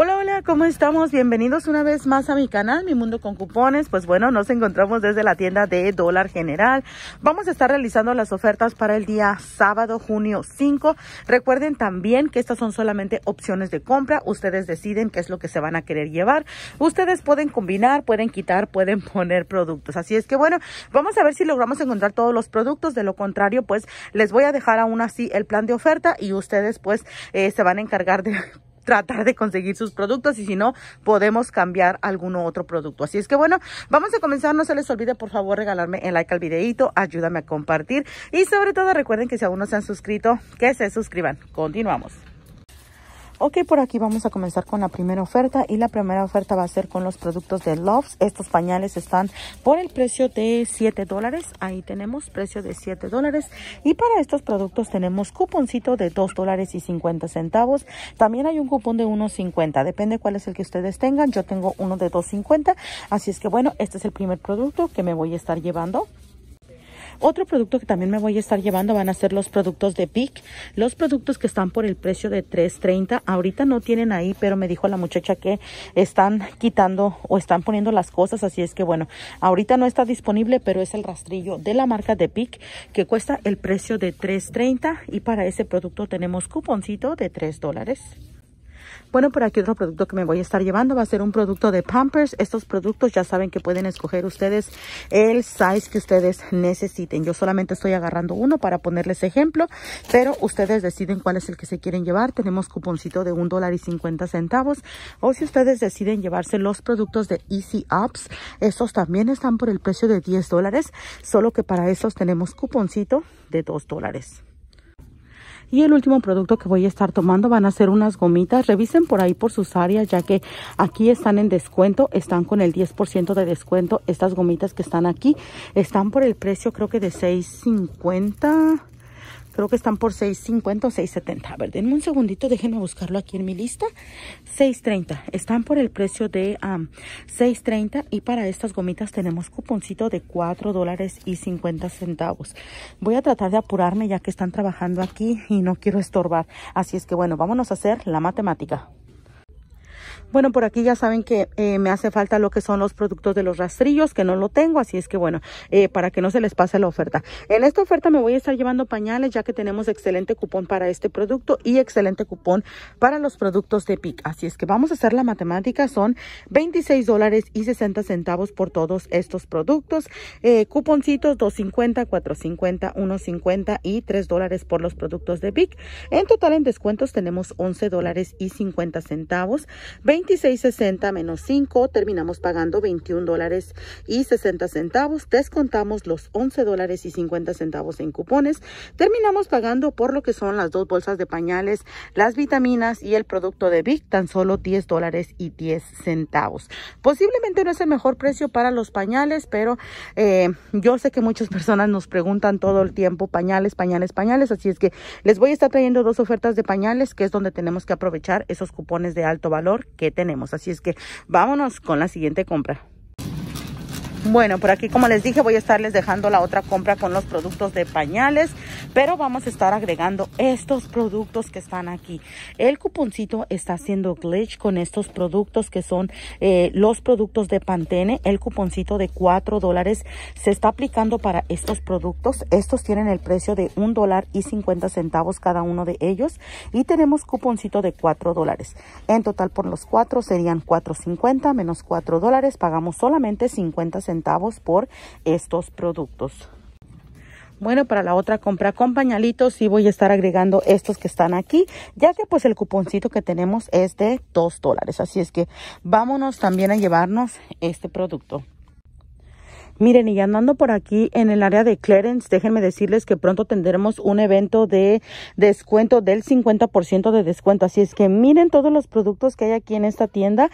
Hola, hola, ¿cómo estamos? Bienvenidos una vez más a mi canal, Mi Mundo con Cupones. Pues bueno, nos encontramos desde la tienda de Dólar General. Vamos a estar realizando las ofertas para el día sábado, junio 5. Recuerden también que estas son solamente opciones de compra. Ustedes deciden qué es lo que se van a querer llevar. Ustedes pueden combinar, pueden quitar, pueden poner productos. Así es que bueno, vamos a ver si logramos encontrar todos los productos. De lo contrario, pues les voy a dejar aún así el plan de oferta y ustedes pues eh, se van a encargar de tratar de conseguir sus productos y si no, podemos cambiar alguno otro producto. Así es que bueno, vamos a comenzar. No se les olvide, por favor, regalarme el like al videito, ayúdame a compartir y sobre todo recuerden que si aún no se han suscrito, que se suscriban. Continuamos. Ok, por aquí vamos a comenzar con la primera oferta y la primera oferta va a ser con los productos de Loves. Estos pañales están por el precio de 7 dólares. Ahí tenemos precio de 7 dólares. Y para estos productos tenemos cuponcito de 2 dólares y 50 centavos. También hay un cupón de 1.50. Depende cuál es el que ustedes tengan. Yo tengo uno de 2.50. Así es que bueno, este es el primer producto que me voy a estar llevando. Otro producto que también me voy a estar llevando van a ser los productos de PIC. Los productos que están por el precio de $3.30. Ahorita no tienen ahí, pero me dijo la muchacha que están quitando o están poniendo las cosas. Así es que bueno, ahorita no está disponible, pero es el rastrillo de la marca de PIC que cuesta el precio de $3.30. Y para ese producto tenemos cuponcito de $3 dólares. Bueno, por aquí otro producto que me voy a estar llevando va a ser un producto de Pampers. Estos productos ya saben que pueden escoger ustedes el size que ustedes necesiten. Yo solamente estoy agarrando uno para ponerles ejemplo, pero ustedes deciden cuál es el que se quieren llevar. Tenemos cuponcito de $1.50 O si ustedes deciden llevarse los productos de Easy Apps, estos también están por el precio de 10 dólares, solo que para esos tenemos cuponcito de 2 dólares. Y el último producto que voy a estar tomando van a ser unas gomitas. Revisen por ahí por sus áreas ya que aquí están en descuento. Están con el 10% de descuento. Estas gomitas que están aquí están por el precio creo que de 6.50 Creo que están por 6.50 o 6.70. A ver, denme un segundito, déjenme buscarlo aquí en mi lista. 6.30. Están por el precio de 6.30 y para estas gomitas tenemos cuponcito de $4.50. dólares y centavos. Voy a tratar de apurarme ya que están trabajando aquí y no quiero estorbar. Así es que bueno, vámonos a hacer la matemática. Bueno, por aquí ya saben que eh, me hace falta lo que son los productos de los rastrillos, que no lo tengo, así es que bueno, eh, para que no se les pase la oferta. En esta oferta me voy a estar llevando pañales, ya que tenemos excelente cupón para este producto y excelente cupón para los productos de PIC. Así es que vamos a hacer la matemática, son 26 dólares y 60 centavos por todos estos productos. Eh, cuponcitos 250, 450, 150 y 3 dólares por los productos de PIC. En total en descuentos tenemos 11 dólares y 50 centavos. 2660 menos 5, terminamos pagando 21 dólares y 60 centavos, descontamos los 11 dólares y 50 centavos en cupones, terminamos pagando por lo que son las dos bolsas de pañales, las vitaminas y el producto de Vic, tan solo 10 dólares y 10 centavos. Posiblemente no es el mejor precio para los pañales, pero eh, yo sé que muchas personas nos preguntan todo el tiempo pañales, pañales, pañales, así es que les voy a estar trayendo dos ofertas de pañales, que es donde tenemos que aprovechar esos cupones de alto valor que tenemos. Así es que vámonos con la siguiente compra. Bueno, por aquí como les dije voy a estarles dejando la otra compra con los productos de pañales, pero vamos a estar agregando estos productos que están aquí. El cuponcito está haciendo glitch con estos productos que son eh, los productos de Pantene. El cuponcito de 4 dólares se está aplicando para estos productos. Estos tienen el precio de 1 dólar y 50 centavos cada uno de ellos y tenemos cuponcito de 4 dólares. En total por los 4 serían 4.50 menos 4 dólares, pagamos solamente 50 centavos centavos por estos productos. Bueno, para la otra compra con pañalitos sí voy a estar agregando estos que están aquí, ya que pues el cuponcito que tenemos es de 2 dólares. Así es que vámonos también a llevarnos este producto. Miren, y andando por aquí en el área de clearance, déjenme decirles que pronto tendremos un evento de descuento del 50% de descuento. Así es que miren todos los productos que hay aquí en esta tienda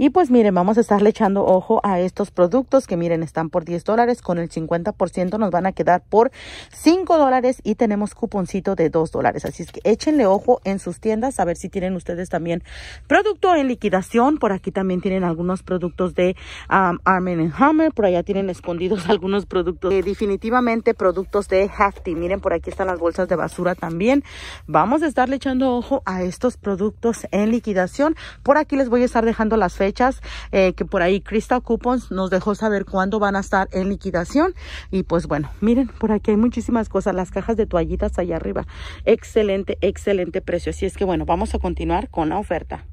y pues miren, vamos a estarle echando ojo a estos productos que miren, están por 10 dólares. Con el 50% nos van a quedar por 5 dólares y tenemos cuponcito de 2 dólares. Así es que échenle ojo en sus tiendas a ver si tienen ustedes también producto en liquidación. Por aquí también tienen algunos productos de um, armen Hammer. Por allá tienen escondidos algunos productos. definitivamente productos de Hafty. Miren, por aquí están las bolsas de basura también. Vamos a estarle echando ojo a estos productos en liquidación. Por aquí les voy a estar dejando las fechas eh, que por ahí Crystal Coupons nos dejó saber cuándo van a estar en liquidación. Y pues bueno, miren, por aquí hay muchísimas cosas. Las cajas de toallitas allá arriba. Excelente, excelente precio. Así es que bueno, vamos a continuar con la oferta.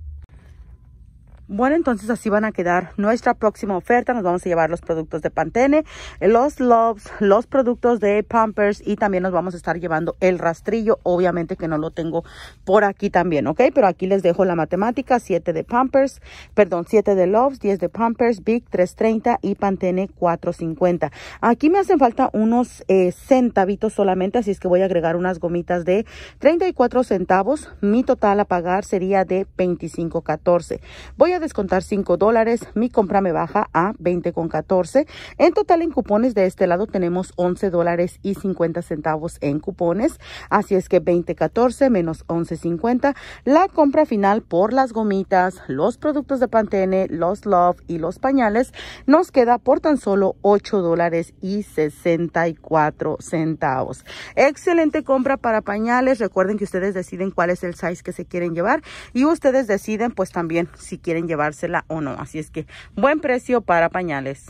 Bueno, entonces así van a quedar nuestra próxima oferta. Nos vamos a llevar los productos de Pantene, los Loves, los productos de Pampers y también nos vamos a estar llevando el rastrillo. Obviamente que no lo tengo por aquí también, ¿ok? Pero aquí les dejo la matemática. 7 de Pampers, perdón, 7 de Loves, 10 de Pampers, Big 330 y Pantene 450. Aquí me hacen falta unos eh, centavitos solamente, así es que voy a agregar unas gomitas de 34 centavos. Mi total a pagar sería de 25.14. Voy a descontar 5 dólares. Mi compra me baja a 20 con 14. En total en cupones de este lado tenemos 11 dólares y 50 centavos en cupones. Así es que 20.14 menos 11.50. La compra final por las gomitas, los productos de Pantene, los Love y los pañales nos queda por tan solo 8 dólares y 64 centavos. Excelente compra para pañales. Recuerden que ustedes deciden cuál es el size que se quieren llevar y ustedes deciden pues también si quieren llevársela o no. Así es que buen precio para pañales.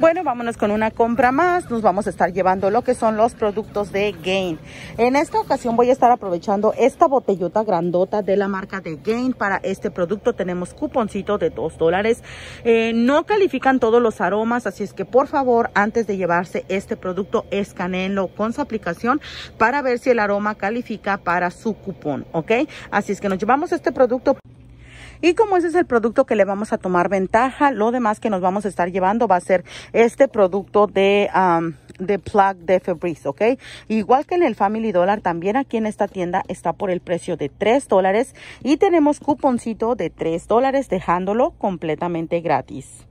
Bueno, vámonos con una compra más. Nos vamos a estar llevando lo que son los productos de Gain. En esta ocasión voy a estar aprovechando esta botellota grandota de la marca de Gain. Para este producto tenemos cuponcito de 2 dólares. Eh, no califican todos los aromas, así es que por favor, antes de llevarse este producto, escaneenlo con su aplicación para ver si el aroma califica para su cupón, ¿ok? Así es que nos llevamos este producto. Y como ese es el producto que le vamos a tomar ventaja, lo demás que nos vamos a estar llevando va a ser este producto de... Um, de plug de Febreze, ¿ok? Igual que en el Family Dollar, también aquí en esta tienda está por el precio de 3 dólares y tenemos cuponcito de 3 dólares dejándolo completamente gratis.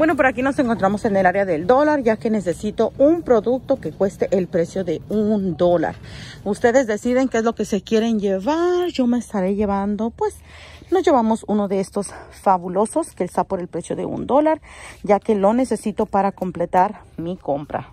Bueno, por aquí nos encontramos en el área del dólar, ya que necesito un producto que cueste el precio de un dólar. Ustedes deciden qué es lo que se quieren llevar. Yo me estaré llevando, pues, nos llevamos uno de estos fabulosos que está por el precio de un dólar, ya que lo necesito para completar mi compra.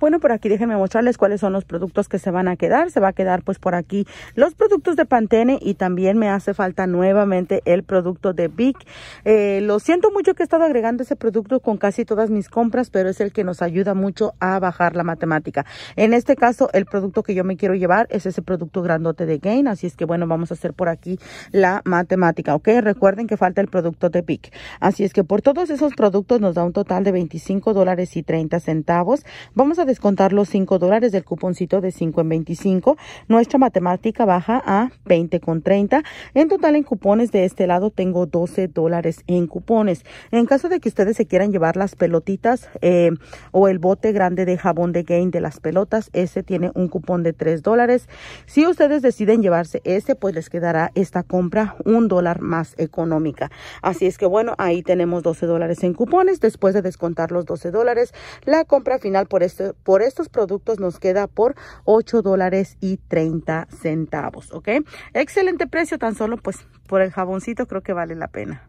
Bueno, por aquí déjenme mostrarles cuáles son los productos que se van a quedar. Se va a quedar pues por aquí los productos de Pantene y también me hace falta nuevamente el producto de Bic, eh, lo siento mucho que he estado agregando ese producto con casi todas mis compras, pero es el que nos ayuda mucho a bajar la matemática. En este caso, el producto que yo me quiero llevar es ese producto grandote de Gain. Así es que bueno, vamos a hacer por aquí la matemática, ¿ok? Recuerden que falta el producto de Bic, Así es que por todos esos productos nos da un total de 25 dólares y 30 centavos. Vamos a descontar los 5 dólares del cuponcito de 5 en 25, nuestra matemática baja a 20 con 30. En total en cupones de este lado tengo 12 dólares en cupones. En caso de que ustedes se quieran llevar las pelotitas eh, o el bote grande de jabón de Gain de las pelotas, ese tiene un cupón de 3 dólares. Si ustedes deciden llevarse este, pues les quedará esta compra un dólar más económica. Así es que bueno, ahí tenemos 12 dólares en cupones. Después de descontar los 12 dólares, la compra final por este por estos productos nos queda por 8 dólares y 30 centavos, ¿ok? Excelente precio tan solo pues por el jaboncito creo que vale la pena.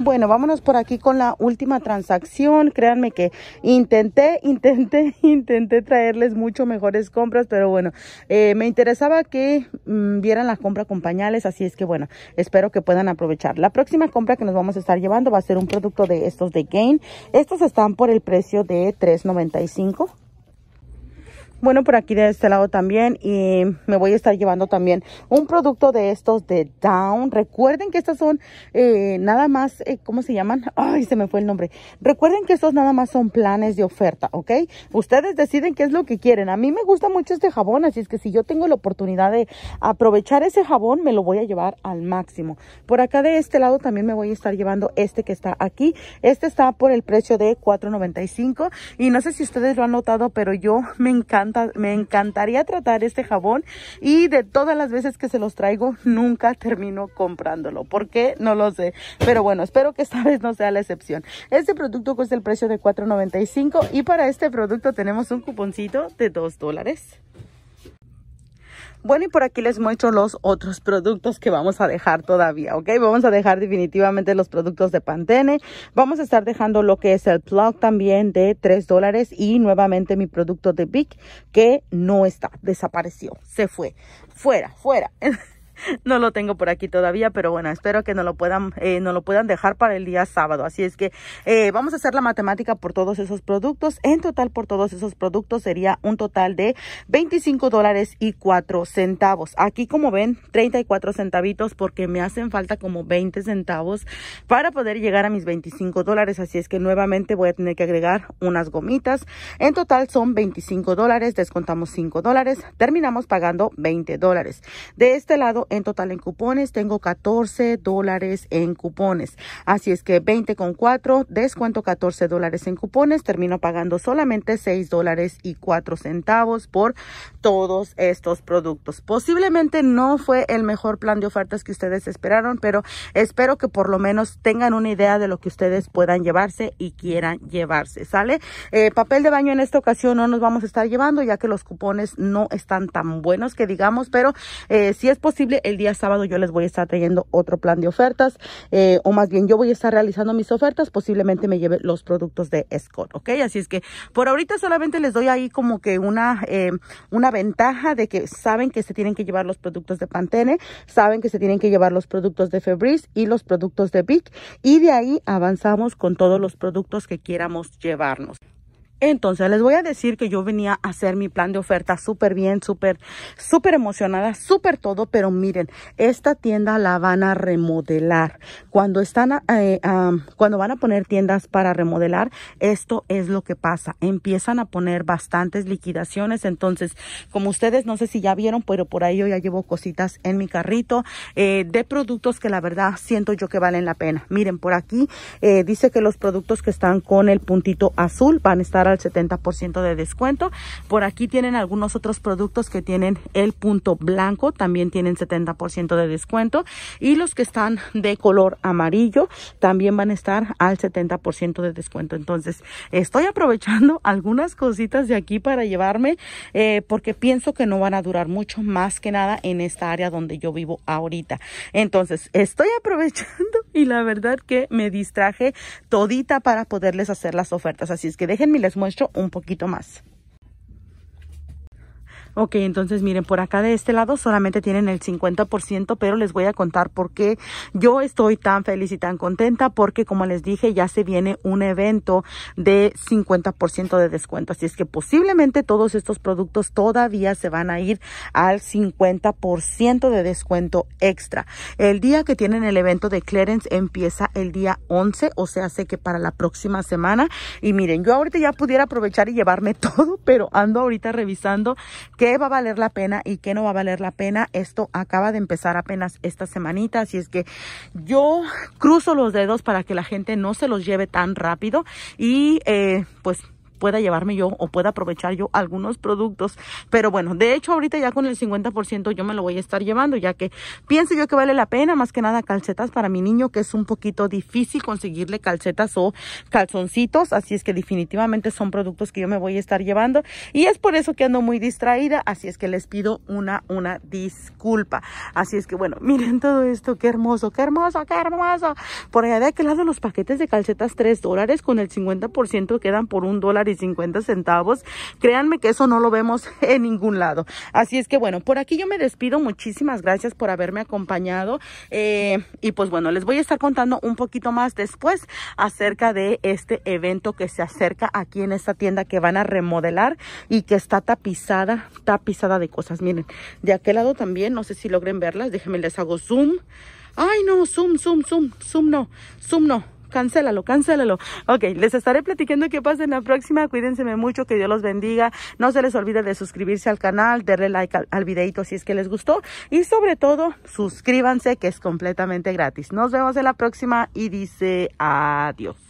Bueno, vámonos por aquí con la última transacción. Créanme que intenté, intenté, intenté traerles mucho mejores compras, pero bueno, eh, me interesaba que mm, vieran la compra con pañales, así es que bueno, espero que puedan aprovechar. La próxima compra que nos vamos a estar llevando va a ser un producto de estos de Gain. Estos están por el precio de $3.95. Bueno, por aquí de este lado también y me voy a estar llevando también un producto de estos de Down. Recuerden que estas son eh, nada más, eh, ¿cómo se llaman? Ay, se me fue el nombre. Recuerden que estos nada más son planes de oferta, ¿ok? Ustedes deciden qué es lo que quieren. A mí me gusta mucho este jabón, así es que si yo tengo la oportunidad de aprovechar ese jabón, me lo voy a llevar al máximo. Por acá de este lado también me voy a estar llevando este que está aquí. Este está por el precio de $4.95 y no sé si ustedes lo han notado, pero yo me encanta me encantaría tratar este jabón y de todas las veces que se los traigo, nunca termino comprándolo. ¿Por qué? No lo sé. Pero bueno, espero que esta vez no sea la excepción. Este producto cuesta el precio de $4.95 y para este producto tenemos un cuponcito de $2 dólares. Bueno, y por aquí les muestro los otros productos que vamos a dejar todavía, ¿ok? Vamos a dejar definitivamente los productos de Pantene. Vamos a estar dejando lo que es el plug también de 3 dólares y nuevamente mi producto de Big que no está, desapareció, se fue. Fuera, fuera. no lo tengo por aquí todavía, pero bueno, espero que no lo puedan, eh, dejar para el día sábado. Así es que eh, vamos a hacer la matemática por todos esos productos. En total por todos esos productos sería un total de 25 dólares y 4 centavos. Aquí como ven, 34 centavitos porque me hacen falta como 20 centavos para poder llegar a mis 25 dólares. Así es que nuevamente voy a tener que agregar unas gomitas. En total son 25 dólares, descontamos 5 dólares, terminamos pagando 20 dólares. De este lado en total en cupones. Tengo 14 dólares en cupones. Así es que 20 con 4, descuento 14 dólares en cupones. Termino pagando solamente 6 dólares y 4 centavos por todos estos productos. Posiblemente no fue el mejor plan de ofertas que ustedes esperaron, pero espero que por lo menos tengan una idea de lo que ustedes puedan llevarse y quieran llevarse. ¿Sale? Eh, papel de baño en esta ocasión no nos vamos a estar llevando ya que los cupones no están tan buenos que digamos, pero eh, si es posible el día sábado yo les voy a estar trayendo otro plan de ofertas, eh, o más bien yo voy a estar realizando mis ofertas, posiblemente me lleve los productos de Scott, ¿ok? Así es que por ahorita solamente les doy ahí como que eh, una, ventaja de que saben que se tienen que llevar los productos de Pantene, saben que se tienen que llevar los productos de Febreze y los productos de Vic, y de ahí avanzamos con todos los productos que quieramos llevarnos. Entonces, les voy a decir que yo venía a hacer mi plan de oferta súper bien, súper, súper emocionada, súper todo, pero miren, esta tienda la van a remodelar. Cuando están, eh, cuando van a poner tiendas para remodelar, esto es lo que pasa. Empiezan a poner bastantes liquidaciones. Entonces, como ustedes, no sé si ya vieron, pero por ahí yo ya llevo cositas en mi carrito eh, de productos que la verdad siento yo que valen la pena. Miren, por aquí eh, dice que los productos que están con el puntito azul van a estar al 70% de descuento. Por aquí tienen algunos otros productos que tienen el punto blanco, también tienen 70% de descuento. Y los que están de color amarillo también van a estar al 70% de descuento. Entonces, estoy aprovechando algunas cositas de aquí para llevarme eh, porque pienso que no van a durar mucho más que nada en esta área donde yo vivo ahorita. Entonces, estoy aprovechando y la verdad que me distraje todita para poderles hacer las ofertas. Así es que déjenme les muestro un poquito más. Ok, entonces miren, por acá de este lado solamente tienen el 50%, pero les voy a contar por qué yo estoy tan feliz y tan contenta, porque como les dije, ya se viene un evento de 50% de descuento. Así es que posiblemente todos estos productos todavía se van a ir al 50% de descuento extra. El día que tienen el evento de clearance empieza el día 11, o sea, sé que para la próxima semana. Y miren, yo ahorita ya pudiera aprovechar y llevarme todo, pero ando ahorita revisando que va a valer la pena y qué no va a valer la pena. Esto acaba de empezar apenas esta semanita, así es que yo cruzo los dedos para que la gente no se los lleve tan rápido y eh, pues pueda llevarme yo o pueda aprovechar yo algunos productos. Pero bueno, de hecho ahorita ya con el 50% yo me lo voy a estar llevando ya que pienso yo que vale la pena más que nada calcetas para mi niño que es un poquito difícil conseguirle calcetas o calzoncitos. Así es que definitivamente son productos que yo me voy a estar llevando y es por eso que ando muy distraída. Así es que les pido una, una disculpa. Así es que bueno, miren todo esto, qué hermoso, qué hermoso, qué hermoso. Por allá de aquel lado los paquetes de calcetas 3 dólares con el 50% quedan por un dólar y 50 centavos. Créanme que eso no lo vemos en ningún lado. Así es que bueno, por aquí yo me despido. Muchísimas gracias por haberme acompañado. Eh, y pues bueno, les voy a estar contando un poquito más después acerca de este evento que se acerca aquí en esta tienda que van a remodelar y que está tapizada, tapizada de cosas. Miren, de aquel lado también, no sé si logren verlas. Déjenme les hago zoom. Ay, no, zoom, zoom, zoom, zoom no, zoom no cancélalo, cancélalo. Ok, les estaré platicando qué pasa en la próxima. Cuídense mucho, que Dios los bendiga. No se les olvide de suscribirse al canal, darle like al videito si es que les gustó. Y sobre todo, suscríbanse que es completamente gratis. Nos vemos en la próxima y dice adiós.